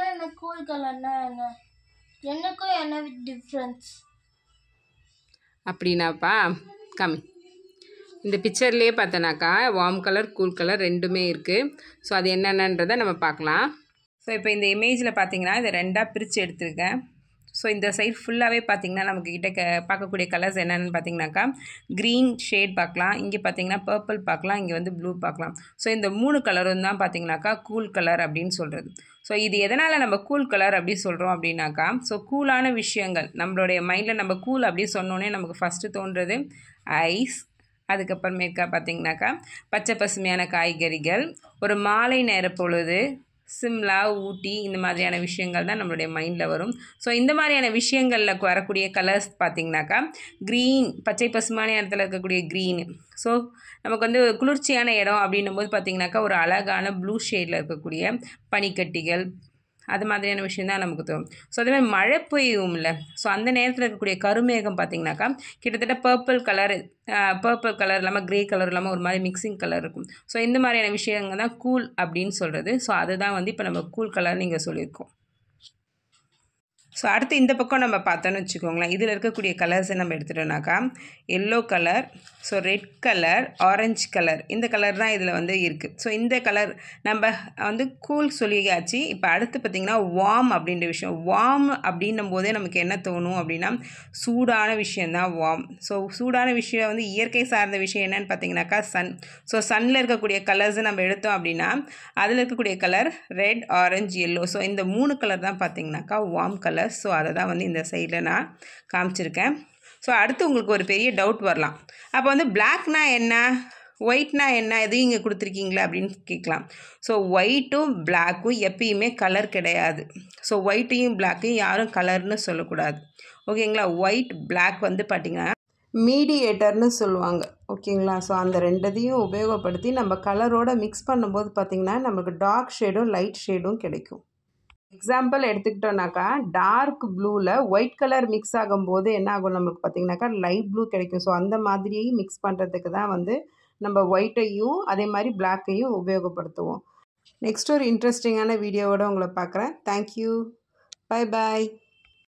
கலர்னா என்ன கூல் கலர்னா என்ன எனக்கும் என்ன டிஃப்ரென்ஸ் அப்படின்னாப்பா கம்மி இந்த பிக்சர்லேயே பார்த்தோன்னாக்கா வார்ம் கலர் கூல் கலர் ரெண்டுமே இருக்குது ஸோ அது என்னென்னன்றதை நம்ம பார்க்கலாம் ஸோ இப்போ இந்த இமேஜில் பார்த்தீங்கன்னா இதை ரெண்டாக பிரித்து எடுத்துருக்கேன் ஸோ இந்த சைட் ஃபுல்லாகவே பார்த்திங்கன்னா நமக்கு கிட்ட க பார்க்கக்கூடிய கலர்ஸ் என்னென்னு பார்த்தீங்கன்னாக்கா க்ரீன் ஷேட் பார்க்கலாம் இங்கே பார்த்தீங்கன்னா பர்பிள் பார்க்கலாம் இங்கே வந்து ப்ளூ பார்க்கலாம் ஸோ இந்த மூணு கலரும் தான் பார்த்தீங்கன்னாக்கா கூல் கலர் அப்படின்னு சொல்கிறது ஸோ இது எதனால் நம்ம கூல் கலர் அப்படி சொல்கிறோம் அப்படின்னாக்கா ஸோ கூலான விஷயங்கள் நம்மளுடைய மைண்டில் நம்ம கூல் அப்படி சொன்னோன்னே நமக்கு ஃபஸ்ட்டு தோன்றது ஐஸ் அதுக்கப்புறமேற்கா பார்த்திங்கனாக்கா பச்சை பசுமையான காய்கறிகள் ஒரு மாலை நேர பொழுது சிம்லா ஊட்டி இந்த மாதிரியான விஷயங்கள் தான் நம்மளுடைய மைண்டில் வரும் ஸோ இந்த மாதிரியான விஷயங்களில் வரக்கூடிய கலர்ஸ் பார்த்திங்கனாக்கா க்ரீன் பச்சை பசுமான இடத்துல இருக்கக்கூடிய க்ரீன் ஸோ நமக்கு வந்து குளிர்ச்சியான இடம் அப்படின்னும் போது பார்த்திங்கனாக்கா ஒரு அழகான ப்ளூ ஷேடில் இருக்கக்கூடிய பனிக்கட்டிகள் அது மாதிரியான விஷயம் தான் நமக்கு தோணும் ஸோ அதே மாதிரி மழை இல்லை ஸோ அந்த நேரத்தில் இருக்கக்கூடிய கருமேகம் பார்த்திங்கனாக்கா கிட்டத்தட்ட பர்பிள் கலர் பர்பிள் கலர் இல்லாமல் க்ரே கலர் இல்லாமல் ஒரு மாதிரி மிக்சிங் கலர் இருக்கும் ஸோ இந்த மாதிரியான விஷயங்கள் தான் கூல் அப்படின்னு சொல்கிறது ஸோ அதுதான் வந்து இப்போ நம்ம கூல் கலர் நீங்கள் சொல்லியிருக்கோம் ஸோ அடுத்து இந்த பக்கம் நம்ம பார்த்தோன்னு வச்சுக்கோங்களேன் இதில் இருக்கக்கூடிய கலர்ஸை நம்ம எடுத்துட்டோம்னாக்கா yellow colour so red colour orange colour இந்த கலர் தான் இதில் வந்து இருக்குது ஸோ இந்த கலர் நம்ம வந்து கூல் சொல்லியாச்சு இப்போ அடுத்து பார்த்திங்கன்னா வார்ம் அப்படின்ற விஷயம் வார்ம் அப்படின்னும் போதே நமக்கு என்ன தோணும் அப்படின்னா சூடான விஷயந்தான் வார்ம் ஸோ சூடான விஷயம் வந்து இயற்கை சார்ந்த விஷயம் என்னன்னு பார்த்தீங்கன்னாக்கா சன் ஸோ சனில் இருக்கக்கூடிய கலர்ஸை நம்ம எடுத்தோம் அப்படின்னா அதில் இருக்கக்கூடிய colour red orange yellow so இந்த மூணு கலர் தான் பார்த்தீங்கன்னாக்கா வார்ம் கலர் ஸோ அதை தான் வந்து இந்த சைடில் நான் காமிச்சிருக்கேன் ஸோ அடுத்து உங்களுக்கு ஒரு பெரிய டவுட் வரலாம் அப்போ வந்து பிளாக்னா என்ன ஒயிட்னா என்ன எதுவும் இங்கே கொடுத்துருக்கீங்களா அப்படின்னு கேட்கலாம் ஸோ ஒயிட்டும் பிளாக்கும் எப்பயுமே கலர் கிடையாது ஸோ ஒயிட்டையும் பிளாக்கையும் யாரும் கலர்னு சொல்லக்கூடாது ஓகேங்களா ஒயிட் பிளாக் வந்து பார்த்திங்கன்னா மீடியேட்டர்னு சொல்லுவாங்க ஓகேங்களா ஸோ அந்த ரெண்டதையும் உபயோகப்படுத்தி நம்ம கலரோட மிக்ஸ் பண்ணும்போது பார்த்திங்கன்னா நமக்கு டார்க் ஷேடும் லைட் ஷேடும் கிடைக்கும் எக்ஸாம்பிள் எடுத்துக்கிட்டோம்னாக்கா டார்க் ப்ளூவில் ஒயிட் கலர் மிக்ஸ் ஆகும்போது என்ன ஆகும் நம்மளுக்கு பார்த்திங்கனாக்கா லைட் ப்ளூ கிடைக்கும் ஸோ அந்த மாதிரியே மிக்ஸ் பண்ணுறதுக்கு தான் வந்து நம்ம ஒயிட்டையும் அதே மாதிரி பிளாக்கையும் உபயோகப்படுத்துவோம் நெக்ஸ்ட் ஒரு இன்ட்ரெஸ்டிங்கான வீடியோவோடு உங்களை பார்க்குறேன் தேங்க்யூ பாய் பாய்